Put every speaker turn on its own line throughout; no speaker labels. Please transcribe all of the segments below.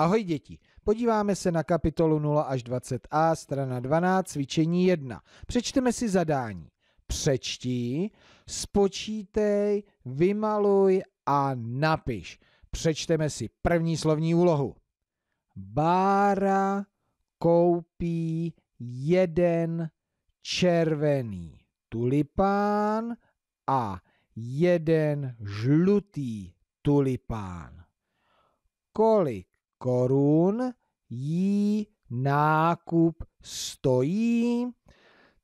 Ahoj děti, podíváme se na kapitolu 0 až 20a, strana 12, cvičení 1. Přečteme si zadání. Přečti, spočítej, vymaluj a napiš. Přečteme si první slovní úlohu. Bára koupí jeden červený tulipán a jeden žlutý tulipán. Kolik korun jí nákup stojí,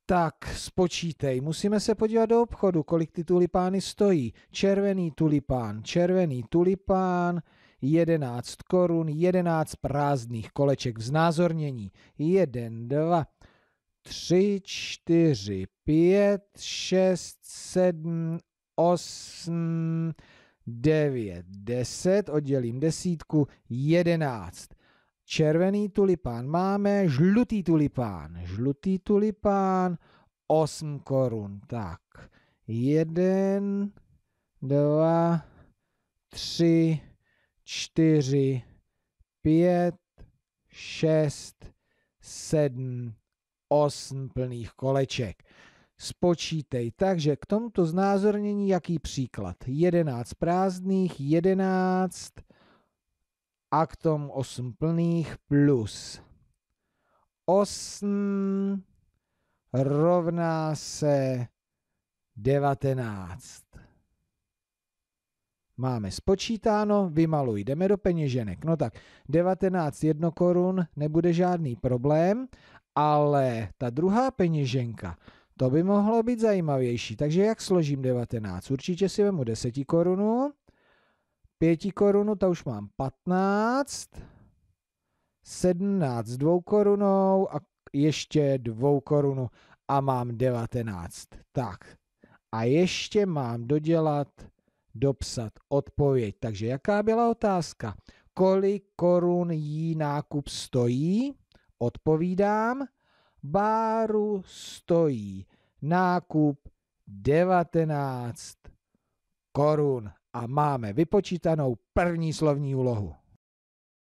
tak spočítej, musíme se podívat do obchodu, kolik ty tulipány stojí. Červený tulipán, červený tulipán, 11 korun, 11 prázdných koleček v znázornění. 1, 2, 3, 4, 5, 6, 7, 8, 9, 10, oddělím desítku, 11. Červený tulipán máme, žlutý tulipán, žlutý tulipán, 8 korun, tak. 1, 2, 3, 4, 5, 6, 7, 8 plných koleček spočítej. Takže k tomuto znázornění jaký příklad? 11 prázdných, 11 a k tomu 8 plných plus 8 rovná se 19. Máme spočítáno, vymaluj, jdeme do peněženek. No tak, 19 korun nebude žádný problém, ale ta druhá peněženka, to by mohlo být zajímavější. Takže jak složím 19? Určitě si vemu 10 korunu. 5 korunu, to už mám 15. 17 2 korunou a ještě 2 korunu a mám 19. Tak. A ještě mám dodělat, dopsat odpověď. Takže jaká byla otázka? Kolik korun jí nákup stojí? Odpovídám báru stojí nákup 19 korun a máme vypočítanou první slovní úlohu.